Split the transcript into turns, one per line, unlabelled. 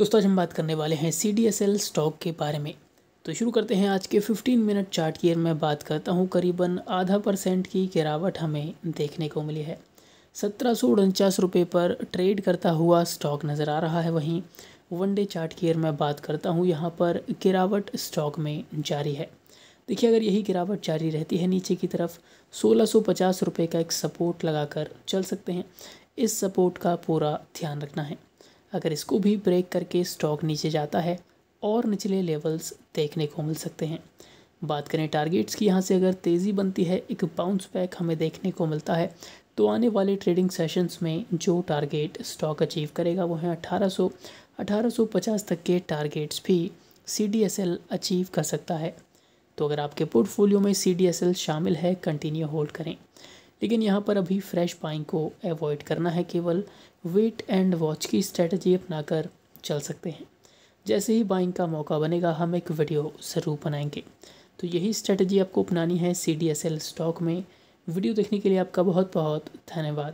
दोस्तों आज हम बात करने वाले हैं C D S L stock के बारे में तो शुरू करते हैं आज के 15 मिनट चार्ट की मैं बात करता हूँ करीबन आधा परसेंट की गिरावट हमें देखने को मिली है सत्रह सौ उनचास रुपये पर ट्रेड करता हुआ स्टॉक नज़र आ रहा है वहीं वन डे चार्ट की मैं बात करता हूँ यहाँ पर गिरावट स्टॉक में जारी है देखिए अगर यही गिरावट जारी रहती है नीचे की तरफ सोलह सौ पचास रुपये का एक सपोर्ट लगाकर चल सकते हैं इस सपोर्ट का पूरा ध्यान रखना है अगर इसको भी ब्रेक करके स्टॉक नीचे जाता है और निचले लेवल्स देखने को मिल सकते हैं बात करें टारगेट्स की यहाँ से अगर तेज़ी बनती है एक बाउंस बैक हमें देखने को मिलता है तो आने वाले ट्रेडिंग सेशंस में जो टारगेट स्टॉक अचीव करेगा वो है 1800 1850 तक के टारगेट्स भी सी अचीव कर सकता है तो अगर आपके पोर्टफोलियो में सी शामिल है कंटिन्यू होल्ड करें लेकिन यहाँ पर अभी फ्रेश बाइंग को अवॉइड करना है केवल वेट एंड वॉच की स्ट्रेटजी अपनाकर चल सकते हैं जैसे ही बाइंग का मौका बनेगा हम एक वीडियो ज़रूर बनाएंगे तो यही स्ट्रेटजी आपको अपनानी है सी स्टॉक में वीडियो देखने के लिए आपका बहुत बहुत धन्यवाद